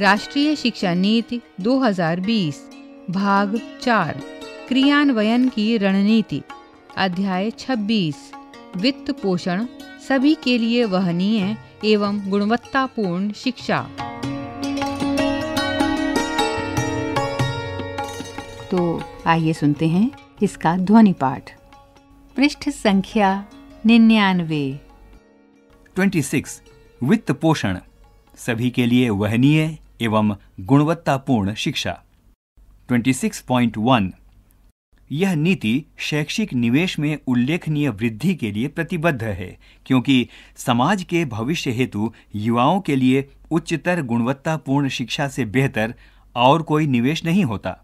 राष्ट्रीय शिक्षा नीति 2020 भाग 4 क्रियान्वयन की रणनीति अध्याय 26 वित्त पोषण सभी के लिए वहनीय एवं गुणवत्तापूर्ण शिक्षा तो आइए सुनते हैं इसका ध्वनि पाठ पृष्ठ संख्या निन्यानवे 26 वित्त पोषण सभी के लिए वहनीय एवं गुणवत्तापूर्ण शिक्षा 26.1 यह नीति शैक्षिक निवेश में उल्लेखनीय वृद्धि के लिए प्रतिबद्ध है क्योंकि समाज के भविष्य हेतु युवाओं के लिए उच्चतर गुणवत्तापूर्ण शिक्षा से बेहतर और कोई निवेश नहीं होता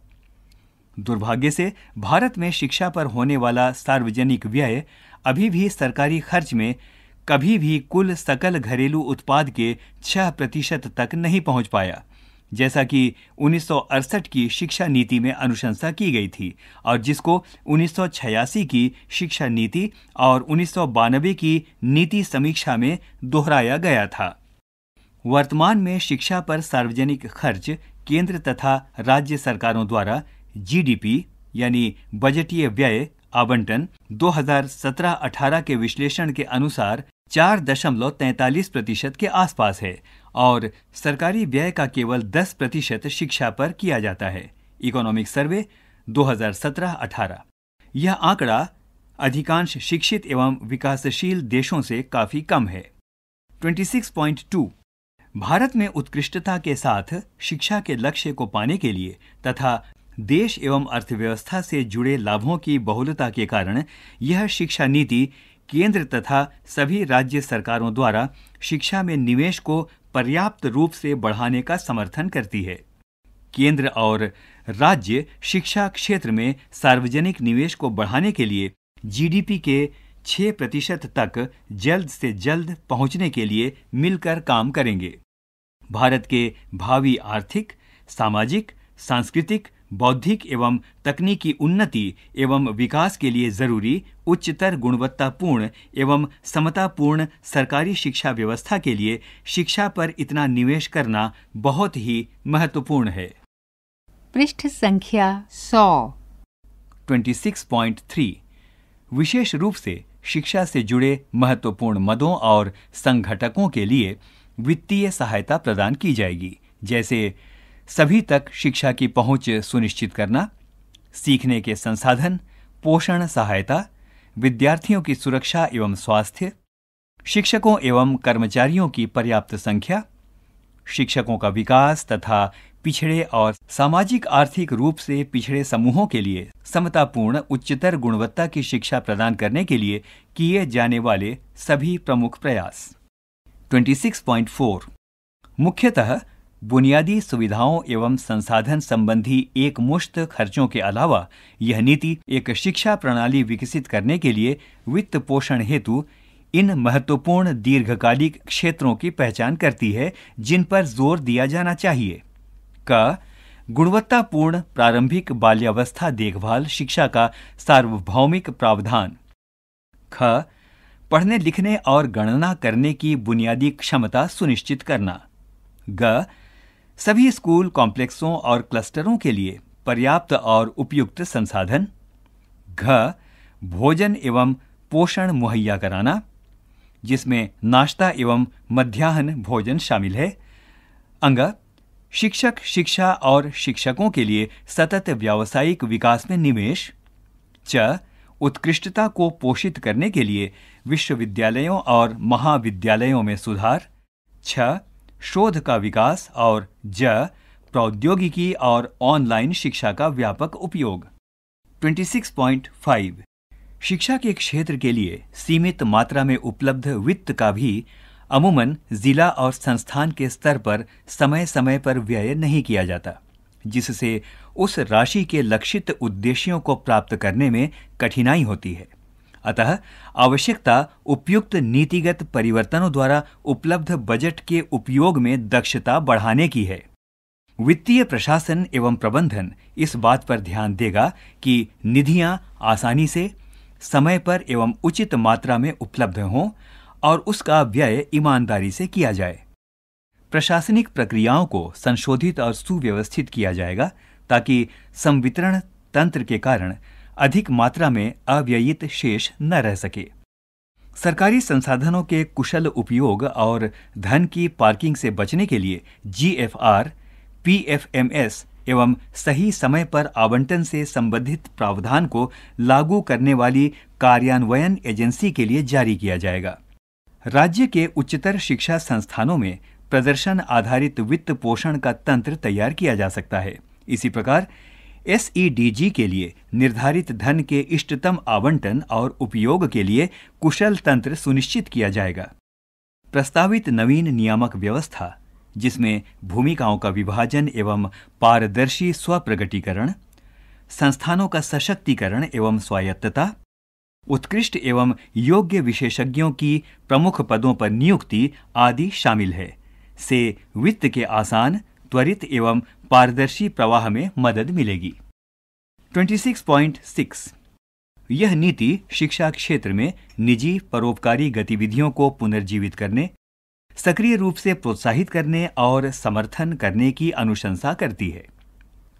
दुर्भाग्य से भारत में शिक्षा पर होने वाला सार्वजनिक व्यय अभी भी सरकारी खर्च में कभी भी कुल सकल घरेलू उत्पाद के छह प्रतिशत तक नहीं पहुंच पाया जैसा कि उन्नीस की शिक्षा नीति में अनुशंसा की गई थी और जिसको उन्नीस की शिक्षा नीति और उन्नीस की नीति समीक्षा में दोहराया गया था वर्तमान में शिक्षा पर सार्वजनिक खर्च केंद्र तथा राज्य सरकारों द्वारा जीडीपी यानी बजटीय व्यय आवंटन 2017-18 के विश्लेषण के अनुसार चार दशमलव तैतालीस प्रतिशत के आसपास है और सरकारी व्यय का केवल दस प्रतिशत शिक्षा पर किया जाता है इकोनॉमिक सर्वे 2017-18 यह आंकड़ा अधिकांश शिक्षित एवं विकासशील देशों से काफी कम है 26.2 भारत में उत्कृष्टता के साथ शिक्षा के लक्ष्य को पाने के लिए तथा देश एवं अर्थव्यवस्था से जुड़े लाभों की बहुलता के कारण यह शिक्षा नीति केंद्र तथा सभी राज्य सरकारों द्वारा शिक्षा में निवेश को पर्याप्त रूप से बढ़ाने का समर्थन करती है केंद्र और राज्य शिक्षा क्षेत्र में सार्वजनिक निवेश को बढ़ाने के लिए जीडीपी के 6 प्रतिशत तक जल्द से जल्द पहुंचने के लिए मिलकर काम करेंगे भारत के भावी आर्थिक सामाजिक सांस्कृतिक बौद्धिक एवं तकनीकी उन्नति एवं विकास के लिए जरूरी उच्चतर गुणवत्तापूर्ण एवं समतापूर्ण सरकारी शिक्षा व्यवस्था के लिए शिक्षा पर इतना निवेश करना बहुत ही महत्वपूर्ण है पृष्ठ संख्या 100 26.3 विशेष रूप से शिक्षा से जुड़े महत्वपूर्ण मदों और संगठकों के लिए वित्तीय सहायता प्रदान की जाएगी जैसे सभी तक शिक्षा की पहुंच सुनिश्चित करना सीखने के संसाधन पोषण सहायता विद्यार्थियों की सुरक्षा एवं स्वास्थ्य शिक्षकों एवं कर्मचारियों की पर्याप्त संख्या शिक्षकों का विकास तथा पिछड़े और सामाजिक आर्थिक रूप से पिछड़े समूहों के लिए समतापूर्ण उच्चतर गुणवत्ता की शिक्षा प्रदान करने के लिए किए जाने वाले सभी प्रमुख प्रयास 26.4 मुख्यतः बुनियादी सुविधाओं एवं संसाधन संबंधी एकमुश्त खर्चों के अलावा यह नीति एक शिक्षा प्रणाली विकसित करने के लिए वित्त पोषण हेतु इन महत्वपूर्ण दीर्घकालिक क्षेत्रों की पहचान करती है जिन पर जोर दिया जाना चाहिए का गुणवत्तापूर्ण प्रारंभिक बाल्यावस्था देखभाल शिक्षा का सार्वभौमिक प्रावधान ख पढ़ने लिखने और गणना करने की बुनियादी क्षमता सुनिश्चित करना ग सभी स्कूल कॉम्प्लेक्सों और क्लस्टरों के लिए पर्याप्त और उपयुक्त संसाधन घ भोजन एवं पोषण मुहैया कराना जिसमें नाश्ता एवं मध्याह्न भोजन शामिल है अंग शिक्षक शिक्षा और शिक्षकों के लिए सतत व्यावसायिक विकास में निवेश च उत्कृष्टता को पोषित करने के लिए विश्वविद्यालयों और महाविद्यालयों में सुधार छ शोध का विकास और ज प्रौद्योगिकी और ऑनलाइन शिक्षा का व्यापक उपयोग 26.5 शिक्षा के क्षेत्र के लिए सीमित मात्रा में उपलब्ध वित्त का भी अमूमन जिला और संस्थान के स्तर पर समय समय पर व्यय नहीं किया जाता जिससे उस राशि के लक्षित उद्देश्यों को प्राप्त करने में कठिनाई होती है अतः आवश्यकता उपयुक्त नीतिगत परिवर्तनों द्वारा उपलब्ध बजट के उपयोग में दक्षता बढ़ाने की है वित्तीय प्रशासन एवं प्रबंधन इस बात पर ध्यान देगा कि निधियां आसानी से समय पर एवं उचित मात्रा में उपलब्ध हों और उसका व्यय ईमानदारी से किया जाए प्रशासनिक प्रक्रियाओं को संशोधित और सुव्यवस्थित किया जाएगा ताकि संवितरण तंत्र के कारण अधिक मात्रा में अव्ययित शेष न रह सके सरकारी संसाधनों के कुशल उपयोग और धन की पार्किंग से बचने के लिए जीएफआर, पीएफएमएस एवं सही समय पर आवंटन से संबंधित प्रावधान को लागू करने वाली कार्यान्वयन एजेंसी के लिए जारी किया जाएगा राज्य के उच्चतर शिक्षा संस्थानों में प्रदर्शन आधारित वित्त पोषण का तंत्र तैयार किया जा सकता है इसी प्रकार एसईडीजी e के लिए निर्धारित धन के इष्टतम आवंटन और उपयोग के लिए कुशल तंत्र सुनिश्चित किया जाएगा प्रस्तावित नवीन नियामक व्यवस्था जिसमें भूमिकाओं का विभाजन एवं पारदर्शी स्वप्रगटीकरण संस्थानों का सशक्तिकरण एवं स्वायत्तता उत्कृष्ट एवं योग्य विशेषज्ञों की प्रमुख पदों पर नियुक्ति आदि शामिल है से वित्त के आसान त्वरित एवं पारदर्शी प्रवाह में मदद मिलेगी 26.6 यह नीति शिक्षा क्षेत्र में निजी परोपकारी गतिविधियों को पुनर्जीवित करने सक्रिय रूप से प्रोत्साहित करने और समर्थन करने की अनुशंसा करती है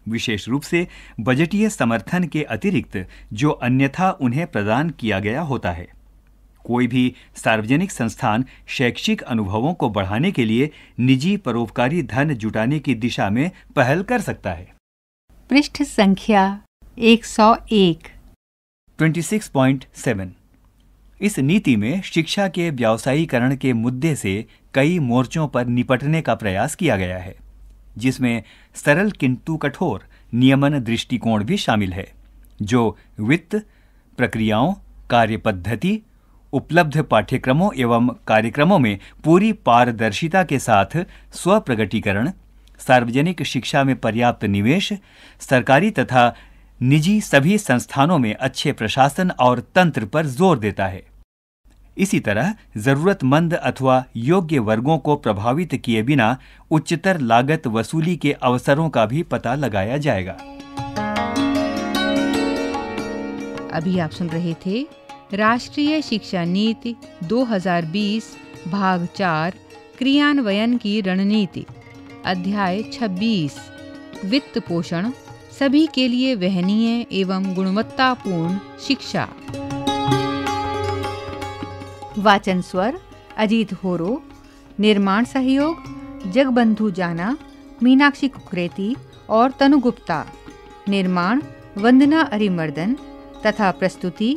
विशेष रूप से बजटीय समर्थन के अतिरिक्त जो अन्यथा उन्हें प्रदान किया गया होता है कोई भी सार्वजनिक संस्थान शैक्षिक अनुभवों को बढ़ाने के लिए निजी परोपकारी धन जुटाने की दिशा में पहल कर सकता है पृष्ठ संख्या 101 26.7 इस नीति में शिक्षा के व्यावसायीकरण के मुद्दे से कई मोर्चों पर निपटने का प्रयास किया गया है जिसमें सरल किंतु कठोर नियमन दृष्टिकोण भी शामिल है जो वित्त प्रक्रियाओं कार्य पद्धति उपलब्ध पाठ्यक्रमों एवं कार्यक्रमों में पूरी पारदर्शिता के साथ स्व प्रगटीकरण सार्वजनिक शिक्षा में पर्याप्त निवेश सरकारी तथा निजी सभी संस्थानों में अच्छे प्रशासन और तंत्र पर जोर देता है इसी तरह जरूरतमंद अथवा योग्य वर्गों को प्रभावित किए बिना उच्चतर लागत वसूली के अवसरों का भी पता लगाया जाएगा अभी आप सुन रहे थे राष्ट्रीय शिक्षा नीति 2020 भाग 4 क्रियान्वयन की रणनीति अध्याय 26 वित्त पोषण सभी के लिए वहनीय एवं गुणवत्तापूर्ण शिक्षा वाचन स्वर अजीत होरो निर्माण सहयोग जगबंधु जाना मीनाक्षी कुकरेती और तनु गुप्ता निर्माण वंदना अरिमर्दन तथा प्रस्तुति